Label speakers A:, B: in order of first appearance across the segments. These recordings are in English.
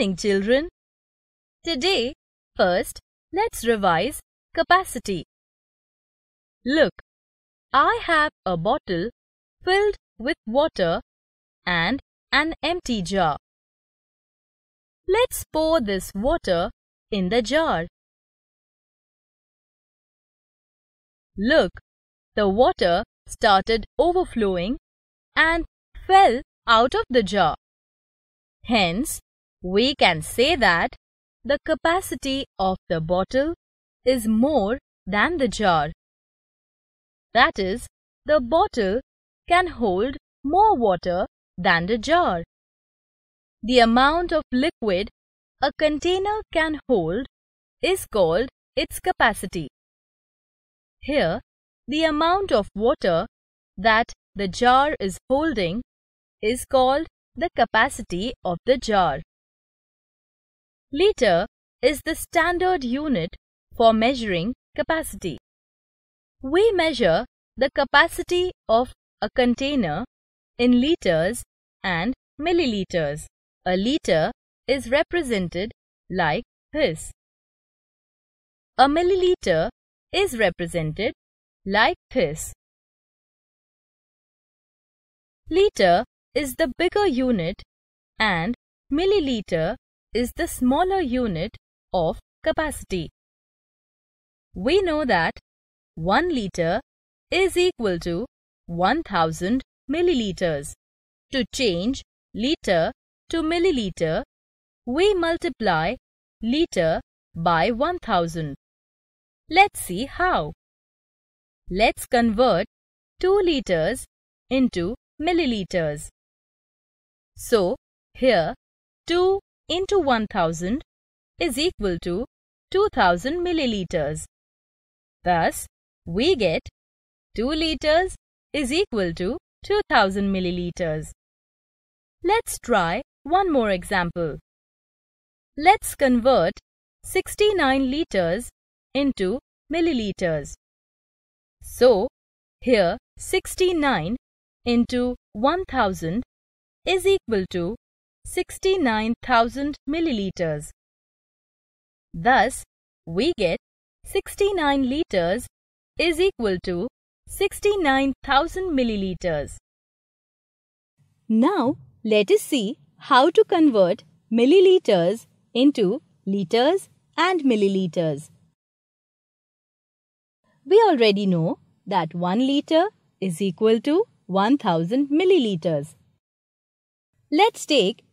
A: morning, children.
B: Today, first, let's revise capacity. Look, I have a bottle filled with water and an empty jar. Let's pour this water in the jar. Look, the water started overflowing and fell out of the jar. Hence, we can say that the capacity of the bottle is more than the jar. That is, the bottle can hold more water than the jar. The amount of liquid a container can hold is called its capacity. Here, the amount of water that the jar is holding is called the capacity of the jar. Liter is the standard unit for measuring capacity. We measure the capacity of a container in liters and milliliters. A liter is represented like this. A milliliter is represented like this. Liter is the bigger unit and milliliter is the smaller unit of capacity. We know that 1 liter is equal to 1000 milliliters. To change liter to milliliter, we multiply liter by 1000. Let's see how. Let's convert 2 liters into milliliters. So, here 2 into 1000 is equal to 2000 milliliters. Thus, we get 2 liters is equal to 2000 milliliters. Let's try one more example. Let's convert 69 liters into milliliters. So, here 69 into 1000 is equal to 69,000 milliliters. Thus, we get 69 liters is equal to 69,000 milliliters.
A: Now, let us see how to convert milliliters into liters and milliliters. We already know that 1 liter is equal to 1000 milliliters. Let's take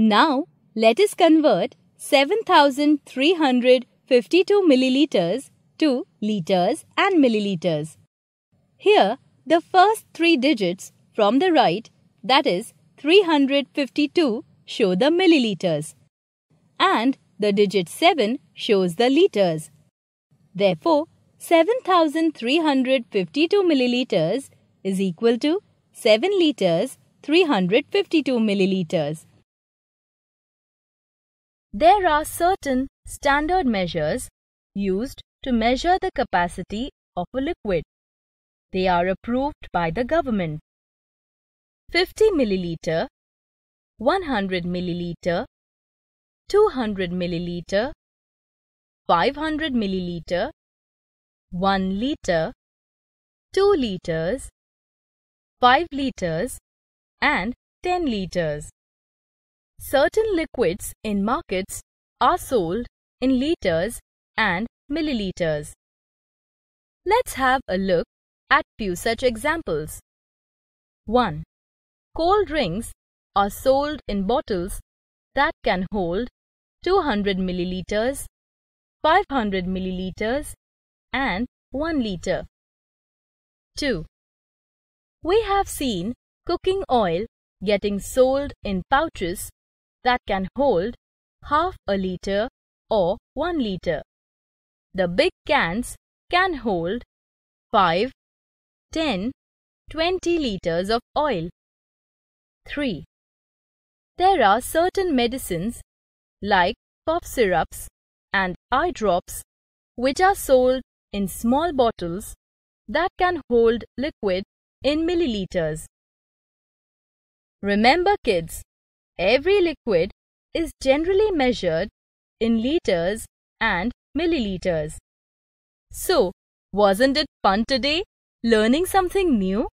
A: Now, let us convert 7,352 milliliters to liters and milliliters. Here, the first three digits from the right, that is 352, show the milliliters. And the digit 7 shows the liters. Therefore, 7,352 milliliters is equal to 7 liters 352 milliliters. There are certain standard measures
B: used to measure the capacity of a liquid. They are approved by the government. 50 milliliter, 100 milliliter, 200 milliliter, 500 milliliter, 1 liter, 2 liters, 5 liters and 10 liters. Certain liquids in markets are sold in liters and milliliters. Let's have a look at few such examples. 1. Cold drinks are sold in bottles that can hold 200 milliliters, 500 milliliters and 1 liter. 2. We have seen cooking oil getting sold in pouches that can hold half a litre or 1 litre. The big cans can hold 5, 10, 20 litres of oil. 3. There are certain medicines like cough syrups and eye drops which are sold in small bottles that can hold liquid in milliliters. Remember kids, Every liquid is generally measured in liters and
A: milliliters. So, wasn't it fun today learning something new?